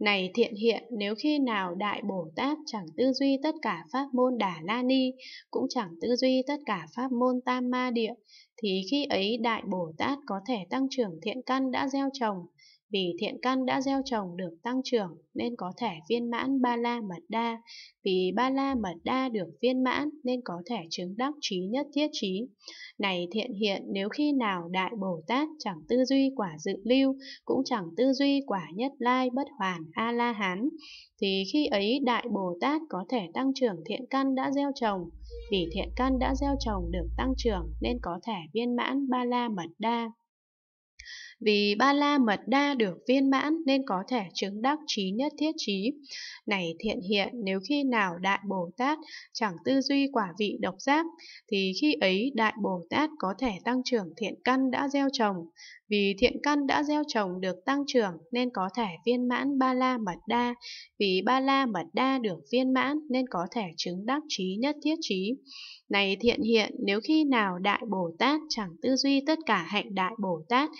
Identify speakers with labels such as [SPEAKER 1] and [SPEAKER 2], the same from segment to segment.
[SPEAKER 1] Này thiện hiện, nếu khi nào Đại Bồ Tát chẳng tư duy tất cả pháp môn Đà La Ni, cũng chẳng tư duy tất cả pháp môn Tam Ma Địa, thì khi ấy Đại Bồ Tát có thể tăng trưởng thiện căn đã gieo trồng, vì thiện căn đã gieo trồng được tăng trưởng nên có thể viên mãn ba la mật đa, vì ba la mật đa được viên mãn nên có thể chứng đắc trí nhất thiết trí. Này thiện hiện nếu khi nào Đại Bồ Tát chẳng tư duy quả dự lưu, cũng chẳng tư duy quả nhất lai bất hoàn A-la-hán, thì khi ấy Đại Bồ Tát có thể tăng trưởng thiện căn đã gieo trồng, vì thiện căn đã gieo trồng được tăng trưởng nên có thể viên mãn ba la mật đa. Vì ba la mật đa được viên mãn nên có thể chứng đắc trí nhất thiết trí. Này thiện hiện nếu khi nào Đại Bồ Tát chẳng tư duy quả vị độc giác, thì khi ấy Đại Bồ Tát có thể tăng trưởng thiện căn đã gieo trồng, vì thiện căn đã gieo trồng được tăng trưởng nên có thể viên mãn ba la mật đa, vì ba la mật đa được viên mãn nên có thể chứng đắc trí nhất thiết trí. Này thiện hiện, nếu khi nào Đại Bồ Tát chẳng tư duy tất cả hạnh Đại Bồ Tát,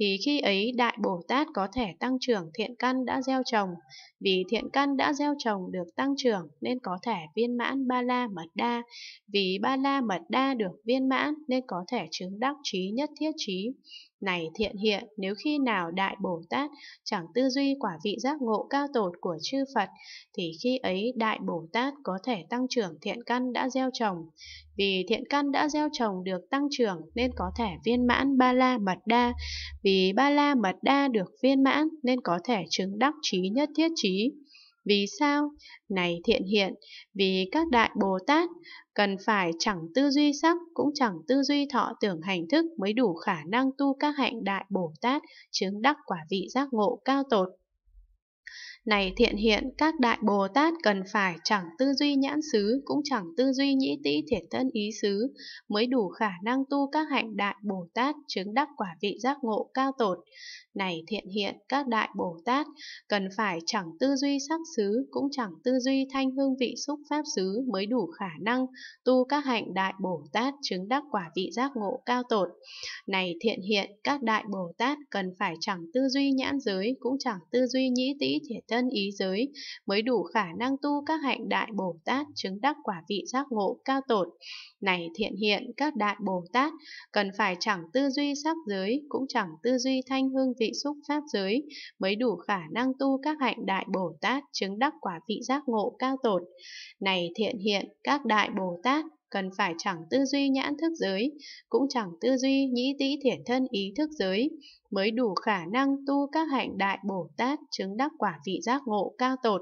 [SPEAKER 1] thì khi ấy Đại Bồ Tát có thể tăng trưởng thiện căn đã gieo trồng. Vì thiện căn đã gieo trồng được tăng trưởng nên có thể viên mãn ba la mật đa. Vì ba la mật đa được viên mãn nên có thể chứng đắc trí nhất thiết trí. Này thiện hiện, nếu khi nào Đại Bồ Tát chẳng tư duy quả vị giác ngộ cao tột của chư Phật, thì khi ấy Đại Bồ Tát có thể tăng trưởng thiện căn đã gieo trồng. Vì thiện căn đã gieo trồng được tăng trưởng nên có thể viên mãn ba la mật đa. Vì ba la mật đa được viên mãn nên có thể chứng đắc trí nhất thiết trí. Vì sao? Này thiện hiện, vì các đại Bồ Tát cần phải chẳng tư duy sắc cũng chẳng tư duy thọ tưởng hành thức mới đủ khả năng tu các hạnh đại Bồ Tát, chứng đắc quả vị giác ngộ cao tột. Này thiện hiện, các đại Bồ Tát cần phải chẳng tư duy nhãn xứ, cũng chẳng tư duy nhĩ tĩ thiện thân ý xứ, mới đủ khả năng tu các hạnh đại Bồ Tát chứng đắc quả vị giác ngộ cao tột. Này thiện hiện, các đại Bồ Tát cần phải chẳng tư duy sắc xứ, cũng chẳng tư duy thanh hương vị xúc pháp xứ, mới đủ khả năng tu các hạnh đại Bồ Tát chứng đắc quả vị giác ngộ cao tột. Này thiện hiện, các đại Bồ Tát cần phải chẳng tư duy nhãn giới, cũng chẳng tư duy nhĩ tĩ thiện thân ý giới mới đủ khả năng tu các hạnh đại Bồ Tát chứng đắc quả vị giác ngộ cao tột. Này thiện hiện các đại Bồ Tát cần phải chẳng tư duy sắc giới cũng chẳng tư duy thanh hương vị xúc pháp giới mới đủ khả năng tu các hạnh đại Bồ Tát chứng đắc quả vị giác ngộ cao tột. Này thiện hiện các đại Bồ Tát cần phải chẳng tư duy nhãn thức giới, cũng chẳng tư duy nhĩ tĩ thiện thân ý thức giới, mới đủ khả năng tu các hạnh đại Bồ Tát chứng đắc quả vị giác ngộ cao tột.